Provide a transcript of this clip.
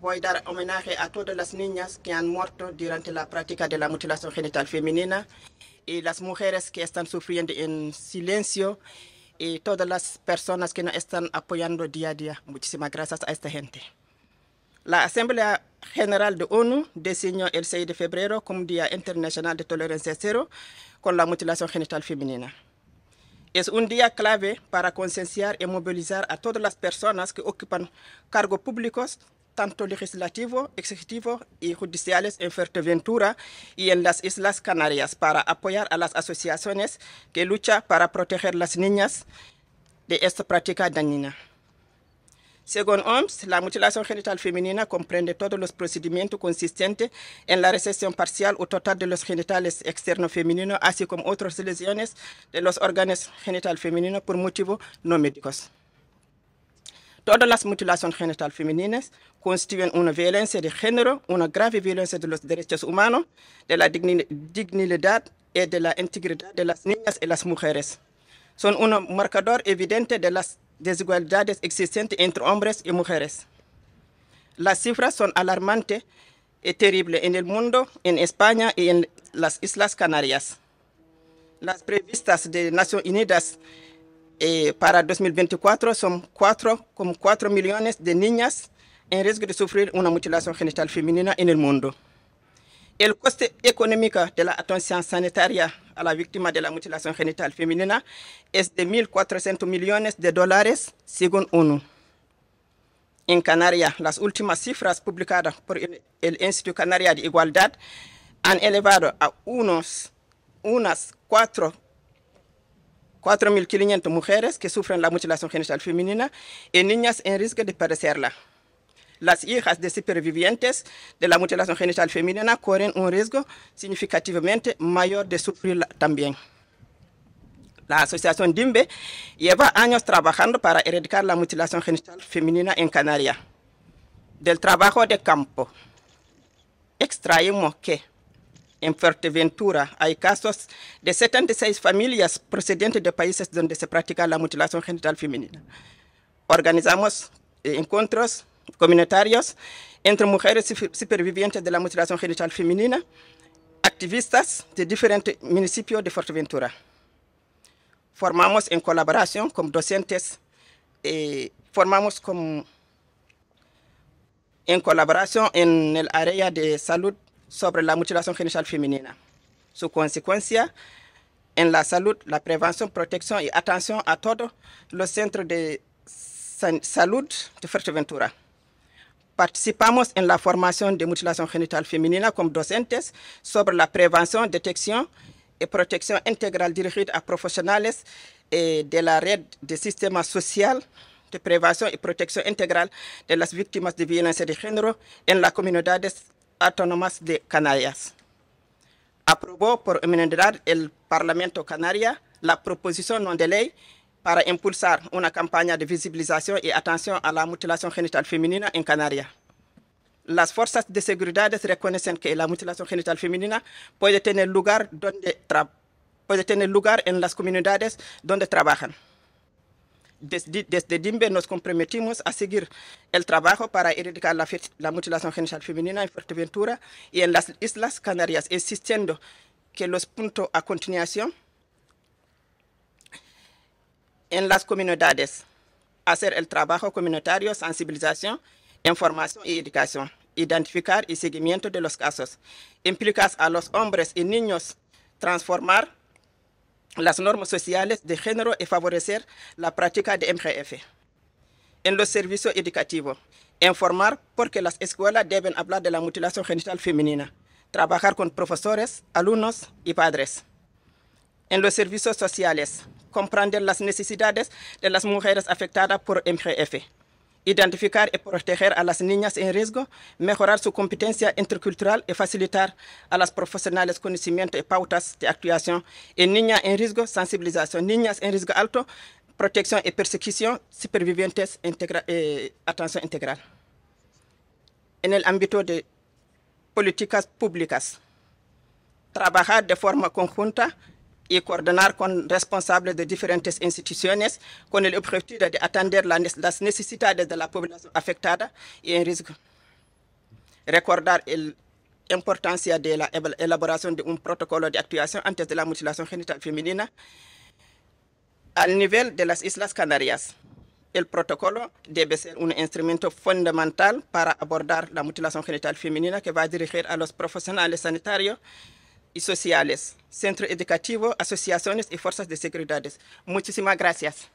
voy a dar homenaje a todas las niñas que han muerto durante la práctica de la mutilación genital femenina y las mujeres que están sufriendo en silencio y todas las personas que nos están apoyando día a día. Muchísimas gracias a esta gente. La Asamblea General de ONU designó el 6 de febrero como Día Internacional de Tolerancia Cero con la mutilación genital femenina. Es un día clave para concienciar y movilizar a todas las personas que ocupan cargos públicos tanto legislativo, ejecutivo y judiciales en Fuerteventura y en las Islas Canarias para apoyar a las asociaciones que luchan para proteger las niñas de esta práctica dañina. Según OMS, la mutilación genital femenina comprende todos los procedimientos consistentes en la recesión parcial o total de los genitales externos femeninos, así como otras lesiones de los órganos genital femeninos por motivos no médicos. Todas las mutilaciones genitales femeninas constituyen una violencia de género, una grave violencia de los derechos humanos, de la dignidad y de la integridad de las niñas y las mujeres. Son un marcador evidente de las desigualdades existentes entre hombres y mujeres. Las cifras son alarmantes y terribles en el mundo, en España y en las Islas Canarias. Las previstas de Naciones Unidas eh, para 2024 son 4, como 4 millones de niñas en riesgo de sufrir una mutilación genital femenina en el mundo. El coste económico de la atención sanitaria a la víctima de la mutilación genital femenina es de 1.400 millones de dólares, según ONU. En Canarias, las últimas cifras publicadas por el Instituto Canaria de Igualdad han elevado a unos, unas 4 4.500 mujeres que sufren la mutilación genital femenina y niñas en riesgo de padecerla. Las hijas de supervivientes de la mutilación genital femenina corren un riesgo significativamente mayor de sufrirla también. La asociación DIMBE lleva años trabajando para erradicar la mutilación genital femenina en Canaria. Del trabajo de campo, extraemos que en Fuerteventura hay casos de 76 familias procedentes de países donde se practica la mutilación genital femenina. Organizamos eh, encuentros comunitarios entre mujeres supervivientes de la mutilación genital femenina, activistas de diferentes municipios de Fuerteventura. Formamos en colaboración con docentes, eh, formamos como en colaboración en el área de salud sobre la mutilación genital femenina, su consecuencia en la salud, la prevención, protección y atención a todos los centros de salud de Fuerteventura. Participamos en la formación de mutilación genital femenina como docentes sobre la prevención, detección y protección integral dirigida a profesionales eh, de la red de sistema social de prevención y protección integral de las víctimas de violencia de género en las comunidades Autónomas de Canarias. Aprobó por unanimidad el Parlamento Canaria la proposición de ley para impulsar una campaña de visibilización y atención a la mutilación genital femenina en Canarias. Las fuerzas de seguridad reconocen que la mutilación genital femenina puede tener lugar, donde puede tener lugar en las comunidades donde trabajan desde, Dimbe nos comprometimos a seguir el trabajo para erradicar la, mutilación genital femenina en Fuerteventura y en las Islas Canarias, insistiendo que los puntos a continuación en las comunidades, hacer el trabajo comunitario, sensibilización, información y educación, identificar y seguimiento de los casos, implicar a los hombres y niños, transformar las normas sociales de género y favorecer la práctica de MGF. En los servicios educativos, informar porque las escuelas deben hablar de la mutilación genital femenina, trabajar con profesores, alumnos y padres. En los servicios sociales, comprender las necesidades de las mujeres afectadas por MGF identificar y proteger a las niñas en riesgo, mejorar su competencia intercultural y facilitar a las profesionales conocimiento y pautas de actuación en niñas en riesgo, sensibilización, niñas en riesgo alto, protección y persecución, supervivientes, e eh, atención integral. En el ámbito de políticas públicas, trabajar de forma conjunta y coordinar con responsables de diferentes instituciones con el objetivo de atender las necesidades de la población afectada y en riesgo. Recordar la importancia de la elaboración de un protocolo de actuación antes de la mutilación genital femenina al nivel de las Islas Canarias. El protocolo debe ser un instrumento fundamental para abordar la mutilación genital femenina que va a dirigir a los profesionales sanitarios sociales, centro educativo, asociaciones y fuerzas de seguridad. Muchísimas gracias.